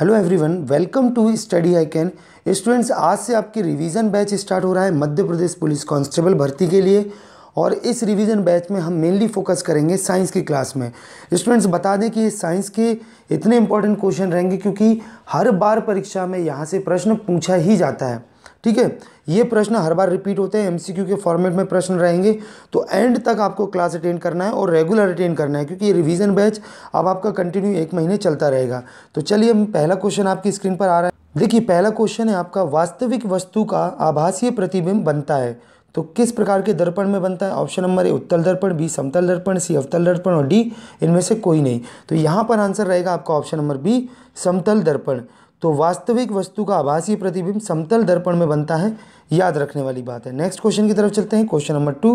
Hello everyone welcome to study I can students आज से आपकी रिवीजन बैच स्टार्ट हो रहा है मध्य प्रदेश पुलिस कांस्टेबल भर्ती के लिए और इस रिवीजन बैच में हम मेनली फोकस करेंगे साइंस की क्लास में स्टूडेंट्स बता दें कि साइंस के इतने इंपॉर्टेंट क्वेश्चन रहेंगे क्योंकि हर बार परीक्षा में यहाँ से प्रश्न पूछा ही जाता है ठीक है ये प्रश्न हर बार रिपीट होते हैं एमसीक्यू के फॉर्मेट में प्रश्न रहेंगे तो एंड तक आपको क्लास अटेंड करना है और रेगुलर अटेंड करना है क्योंकि ये रिवीजन बैच अब आपका कंटिन्यू एक महीने चलता रहेगा तो चलिए पहला क्वेश्चन आपकी स्क्रीन पर आ रहा है देखिए पहला क्वेश्चन है आपका वास्तविक वस्तु का आभासीय प्रतिबिंब बनता है तो किस प्रकार के दर्पण में बनता है ऑप्शन नंबर ए उत्तल दर्पण बी समतल दर्पण सी अवतल दर्पण और डी इनमें से कोई नहीं तो यहाँ पर आंसर रहेगा आपका ऑप्शन नंबर बी समतल दर्पण तो वास्तविक वस्तु का आभासीय प्रतिबिंब समतल दर्पण में बनता है याद रखने वाली बात है नेक्स्ट क्वेश्चन की तरफ चलते हैं क्वेश्चन नंबर टू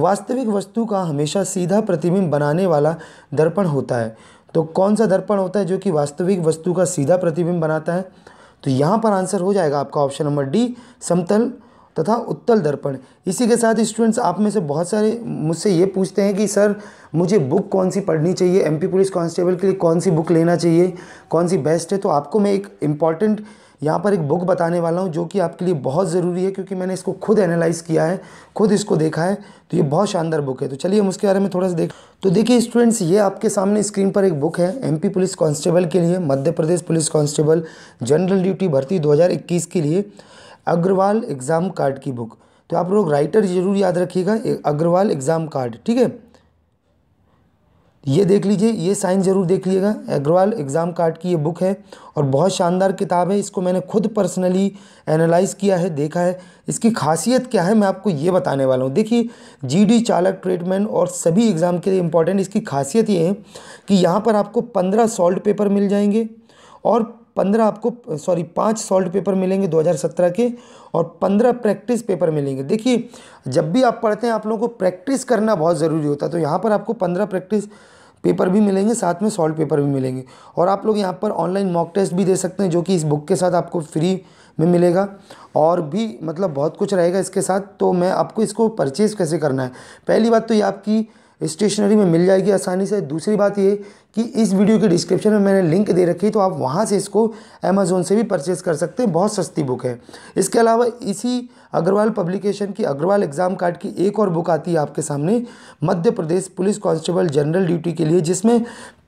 वास्तविक वस्तु का हमेशा सीधा प्रतिबिंब बनाने वाला दर्पण होता है तो कौन सा दर्पण होता है जो कि वास्तविक वस्तु का सीधा प्रतिबिंब बनाता है तो यहाँ पर आंसर हो जाएगा आपका ऑप्शन नंबर डी समतल तथा उत्तल दर्पण इसी के साथ स्टूडेंट्स आप में से बहुत सारे मुझसे ये पूछते हैं कि सर मुझे बुक कौन सी पढ़नी चाहिए एमपी पुलिस कांस्टेबल के लिए कौन सी बुक लेना चाहिए कौन सी बेस्ट है तो आपको मैं एक इम्पॉर्टेंट यहाँ पर एक बुक बताने वाला हूँ जो कि आपके लिए बहुत ज़रूरी है क्योंकि मैंने इसको खुद एनालाइज़ किया है खुद इसको देखा है तो ये बहुत शानदार बुक है तो चलिए हम उसके बारे में थोड़ा सा देख तो देखिए स्टूडेंट्स ये आपके सामने स्क्रीन पर एक बुक है एमपी पुलिस कांस्टेबल के लिए Madhya Pradesh police constable general duty भर्ती दो के लिए अग्रवाल एग्ज़ाम कार्ड की बुक तो आप लोग राइटर जरूर याद रखिएगा अग्रवाल एग्ज़ाम कार्ड ठीक है ये देख लीजिए ये साइन ज़रूर देख लीजिएगा अग्रवाल एग्ज़ाम कार्ड की ये बुक है और बहुत शानदार किताब है इसको मैंने खुद पर्सनली एनालाइज किया है देखा है इसकी खासियत क्या है मैं आपको ये बताने वाला हूँ देखिए जीडी चालक ट्रीटमेंट और सभी एग्ज़ाम के लिए इम्पॉर्टेंट इसकी खासियत ये है कि यहाँ पर आपको पंद्रह सॉल्ट पेपर मिल जाएंगे और पंद्रह आपको सॉरी पाँच सॉल्ट पेपर मिलेंगे 2017 के और पंद्रह प्रैक्टिस पेपर मिलेंगे देखिए जब भी आप पढ़ते हैं आप लोगों को प्रैक्टिस करना बहुत ज़रूरी होता है तो यहाँ पर आपको पंद्रह प्रैक्टिस पेपर भी मिलेंगे साथ में सॉल्ट पेपर भी मिलेंगे और आप लोग यहाँ पर ऑनलाइन मॉक टेस्ट भी दे सकते हैं जो कि इस बुक के साथ आपको फ्री में मिलेगा और भी मतलब बहुत कुछ रहेगा इसके साथ तो मैं आपको इसको परचेज़ कैसे करना है पहली बात तो ये आपकी स्टेशनरी में मिल जाएगी आसानी से दूसरी बात ये कि इस वीडियो के डिस्क्रिप्शन में मैंने लिंक दे रखी है तो आप वहाँ से इसको अमेज़ोन से भी परचेज़ कर सकते हैं बहुत सस्ती बुक है इसके अलावा इसी अग्रवाल पब्लिकेशन की अग्रवाल एग्ज़ाम कार्ड की एक और बुक आती है आपके सामने Madhya Pradesh police constable general duty के लिए जिसमें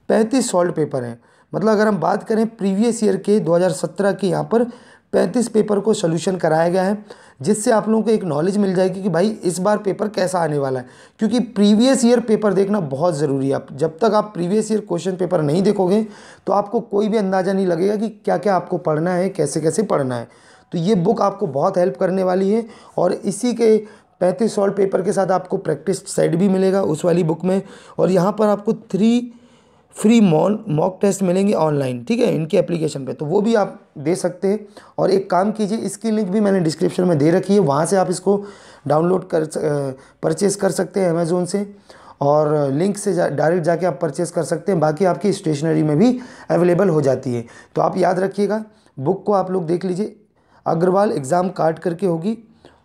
पैंतीस सॉल्ट पेपर हैं मतलब अगर हम बात करें प्रीवियस ईयर के 2017 के यहाँ पर पैंतीस पेपर को सोल्यूशन कराया गया है जिससे आप लोगों को एक नॉलेज मिल जाएगी कि भाई इस बार पेपर कैसा आने वाला है क्योंकि प्रीवियस ईयर पेपर देखना बहुत ज़रूरी है आप जब तक आप प्रीवियस ईयर क्वेश्चन पेपर नहीं देखोगे तो आपको कोई भी अंदाज़ा नहीं लगेगा कि क्या क्या आपको पढ़ना है कैसे कैसे पढ़ना है तो ये बुक आपको बहुत हेल्प करने वाली है और इसी के पैंतीस सॉल्व पेपर के साथ आपको प्रैक्टिस सेट भी मिलेगा उस वाली बुक में और यहाँ पर आपको थ्री फ्री मॉन मॉक टेस्ट मिलेंगे ऑनलाइन ठीक है इनके एप्लीकेशन पे तो वो भी आप दे सकते हैं और एक काम कीजिए इसकी लिंक भी मैंने डिस्क्रिप्शन में दे रखी है वहाँ से आप इसको डाउनलोड कर परचेस कर सकते हैं अमेज़ोन से और लिंक से जा, डायरेक्ट जाके आप परचेस कर सकते हैं बाकी आपकी स्टेशनरी में भी अवेलेबल हो जाती है तो आप याद रखिएगा बुक को आप लोग देख लीजिए अग्रवाल एग्ज़ाम काट करके होगी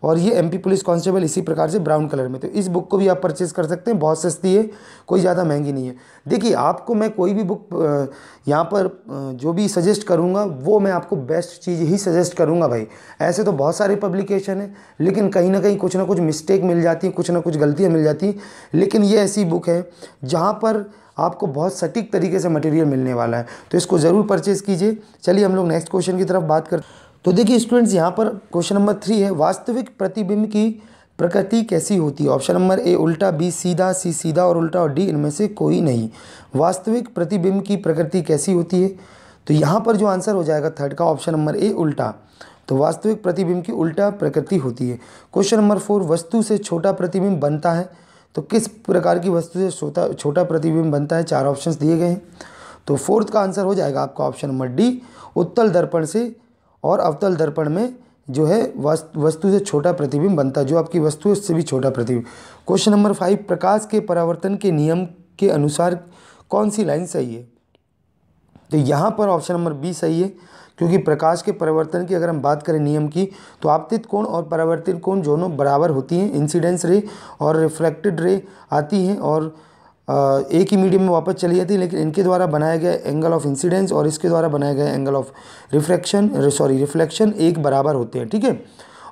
और ये एमपी पुलिस कांस्टेबल इसी प्रकार से ब्राउन कलर में तो इस बुक को भी आप परचेस कर सकते हैं बहुत सस्ती है कोई ज़्यादा महंगी नहीं है देखिए आपको मैं कोई भी बुक यहाँ पर जो भी सजेस्ट करूँगा वो मैं आपको बेस्ट चीज़ ही सजेस्ट करूँगा भाई ऐसे तो बहुत सारे पब्लिकेशन है लेकिन कहीं ना कहीं कुछ ना कुछ मिस्टेक मिल जाती है कुछ ना कुछ गलतियाँ मिल जाती हैं लेकिन ये ऐसी बुक है जहाँ पर आपको बहुत सटीक तरीके से मटेरियल मिलने वाला है तो इसको ज़रूर परचेज़ कीजिए चलिए हम लोग नेक्स्ट क्वेश्चन की तरफ बात करते तो देखिए स्टूडेंट्स यहाँ पर क्वेश्चन नंबर थ्री है वास्तविक प्रतिबिंब की प्रकृति कैसी होती है ऑप्शन नंबर ए उल्टा बी सीधा सी सीधा और उल्टा और डी इनमें से कोई नहीं वास्तविक प्रतिबिंब की प्रकृति कैसी होती है तो यहाँ पर जो आंसर हो जाएगा थर्ड का ऑप्शन नंबर ए उल्टा तो वास्तविक प्रतिबिंब की उल्टा प्रकृति होती है क्वेश्चन नंबर फोर वस्तु से छोटा प्रतिबिंब बनता है तो किस प्रकार की वस्तु से छोटा छोटा प्रतिबिंब बनता है चार ऑप्शंस दिए गए हैं तो फोर्थ का आंसर हो जाएगा आपका ऑप्शन नंबर डी उत्तल दर्पण से और अवतल दर्पण में जो है वस्तु से छोटा प्रतिबिंब बनता है जो आपकी वस्तु है उससे भी छोटा प्रतिबिंब क्वेश्चन नंबर फाइव प्रकाश के परावर्तन के नियम के अनुसार कौन सी लाइन सही है तो यहाँ पर ऑप्शन नंबर बी सही है क्योंकि प्रकाश के परिवर्तन की अगर हम बात करें नियम की तो आपतित कोण और परावर्तित कोण दोनों बराबर होती हैं इंसिडेंस रे और रिफ्लेक्टेड रे आती हैं और एक ही मीडियम में वापस चली जाती है लेकिन इनके द्वारा बनाया गया एंगल ऑफ इंसिडेंस और इसके द्वारा बनाया गया angle of reflection sorry reflection एक बराबर होते हैं ठीक है ठीके?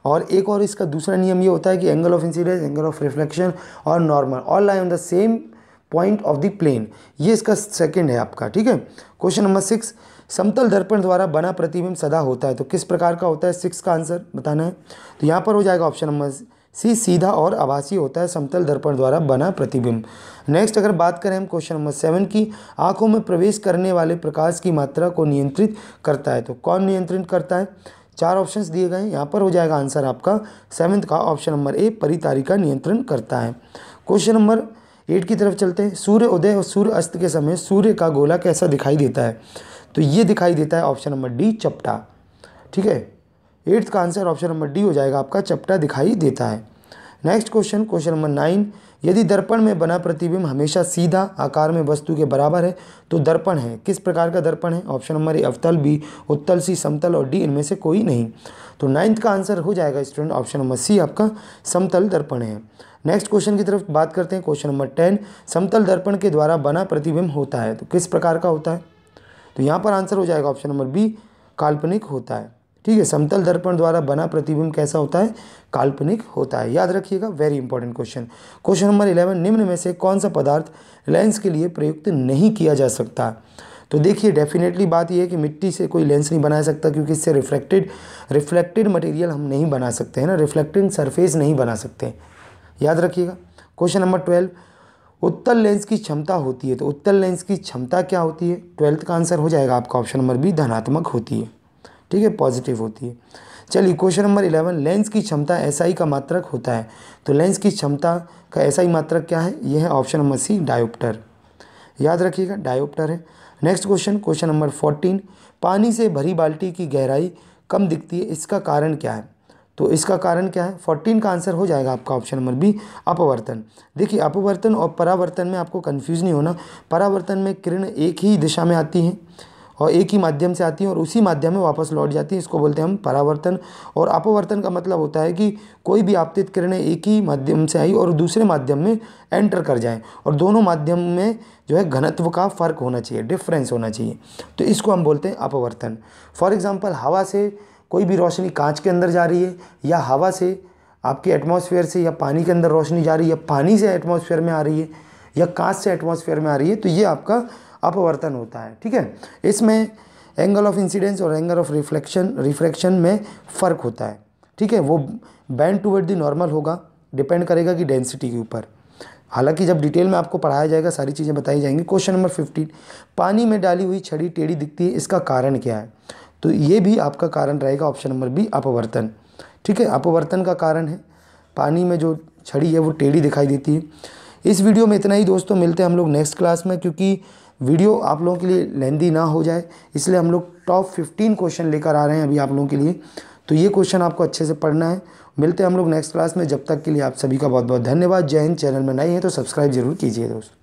और एक और इसका दूसरा नियम ये होता है कि angle of incidence angle of reflection और normal all lie on the same point of the plane ये इसका सेकेंड है आपका ठीक है क्वेश्चन नंबर सिक्स समतल दर्पण द्वारा बना प्रतिबिंब सदा होता है तो किस प्रकार का होता है सिक्स का आंसर बताना है तो यहाँ पर हो जाएगा ऑप्शन नंबर सी सीधा और आभासी होता है समतल दर्पण द्वारा बना प्रतिबिंब नेक्स्ट अगर बात करें हम क्वेश्चन नंबर सेवन की आंखों में प्रवेश करने वाले प्रकाश की मात्रा को नियंत्रित करता है तो कौन नियंत्रित करता है चार ऑप्शंस दिए गए हैं यहाँ पर हो जाएगा आंसर आपका सेवन्थ का ऑप्शन नंबर ए परितारिका नियंत्रण करता है क्वेश्चन नंबर एट की तरफ चलते हैं सूर्य उदय और सूर्य अस्त के समय सूर्य का गोला कैसा दिखाई देता है तो ये दिखाई देता है ऑप्शन नंबर डी चपटा ठीक है एट्थ का आंसर ऑप्शन नंबर डी हो जाएगा आपका चपटा दिखाई देता है next question question number nine यदि दर्पण में बना प्रतिबिंब हमेशा सीधा आकार में वस्तु के बराबर है तो दर्पण है किस प्रकार का दर्पण है ऑप्शन नंबर ए अवतल बी उत्तल सी समतल और डी इनमें से कोई नहीं तो नाइन्थ का आंसर हो जाएगा स्टूडेंट ऑप्शन नंबर सी आपका समतल दर्पण है नेक्स्ट क्वेश्चन की तरफ बात करते हैं क्वेश्चन नंबर टेन समतल दर्पण के द्वारा बना प्रतिबिंब होता है तो किस प्रकार का होता है तो यहाँ पर आंसर हो जाएगा ऑप्शन नंबर बी काल्पनिक होता है ठीक है समतल दर्पण द्वारा बना प्रतिबिंब कैसा होता है काल्पनिक होता है याद रखिएगा very important question question number eleven निम्न में से कौन सा पदार्थ लेंस के लिए प्रयुक्त नहीं किया जा सकता तो देखिए डेफिनेटली बात यह है कि मिट्टी से कोई लेंस नहीं बना सकता क्योंकि इससे रिफ्लेक्टेड रिफ्लेक्टेड मटेरियल हम नहीं बना सकते हैं ना रिफ्लेक्टिंग सरफेस नहीं बना सकते याद रखिएगा क्वेश्चन नंबर ट्वेल्व उत्तल लेंस की क्षमता होती है तो उत्तल लेंस की क्षमता क्या होती है ट्वेल्थ का आंसर हो जाएगा आपका ऑप्शन नंबर बी धनात्मक होती है ठीक है पॉजिटिव होती है चलिए क्वेश्चन नंबर इलेवन लेंस की क्षमता एसआई का मात्रक होता है तो लेंस की क्षमता का एसआई मात्रक क्या है यह है ऑप्शन नंबर सी डायोप्टर याद रखिएगा डायोप्टर है next question question number fourteen पानी से भरी बाल्टी की गहराई कम दिखती है इसका कारण क्या है तो इसका कारण क्या है फोर्टीन का आंसर हो जाएगा आपका ऑप्शन नंबर बी अपवर्तन देखिए अपवर्तन और परावर्तन में आपको कन्फ्यूज़ नहीं होना परावर्तन में किरण एक ही दिशा में आती है और एक ही माध्यम से आती हैं और उसी माध्यम में वापस लौट जाती हैं इसको बोलते हैं हम परावर्तन और अपवर्तन का मतलब होता है कि कोई भी आपतित किरणें एक ही माध्यम से आई और दूसरे माध्यम में एंटर कर जाएं और दोनों माध्यम में जो है घनत्व का फ़र्क होना चाहिए डिफरेंस होना चाहिए तो इसको हम बोलते हैं अपवर्तन फॉर एग्ज़ाम्पल हवा से कोई भी रोशनी कांच के अंदर जा रही है या हवा से आपके एटमॉस्फेयर से या पानी के अंदर रोशनी जा रही है या पानी से एटमॉस्फेयर में आ रही है या कांच से एटमॉस्फेयर में आ रही है तो ये आपका अपवर्तन होता है ठीक है इसमें एंगल ऑफ इंसिडेंस और एंगल ऑफ रिफ्लेक्शन रिफ्लेक्शन में फ़र्क होता है ठीक है वो बैंड टूवर्ड दी नॉर्मल होगा डिपेंड करेगा कि डेंसिटी के ऊपर हालांकि जब डिटेल में आपको पढ़ाया जाएगा सारी चीज़ें बताई जाएंगी क्वेश्चन नंबर फिफ्टीन पानी में डाली हुई छड़ी टेढ़ी दिखती है इसका कारण क्या है तो ये भी आपका कारण रहेगा ऑप्शन नंबर बी अपवर्तन ठीक है अपवर्तन का कारण है पानी में जो छड़ी है वो टेढ़ी दिखाई देती है इस वीडियो में इतना ही दोस्तों मिलते हैं हम लोग नेक्स्ट क्लास में क्योंकि वीडियो आप लोगों के लिए लेंदी ना हो जाए इसलिए हम लोग टॉप फिफ्टीन क्वेश्चन लेकर आ रहे हैं अभी आप लोगों के लिए तो ये क्वेश्चन आपको अच्छे से पढ़ना है मिलते हैं हम लोग नेक्स्ट क्लास में जब तक के लिए आप सभी का बहुत बहुत धन्यवाद जय हिंद चैनल में नए हैं तो सब्सक्राइब जरूर कीजिए दोस्तों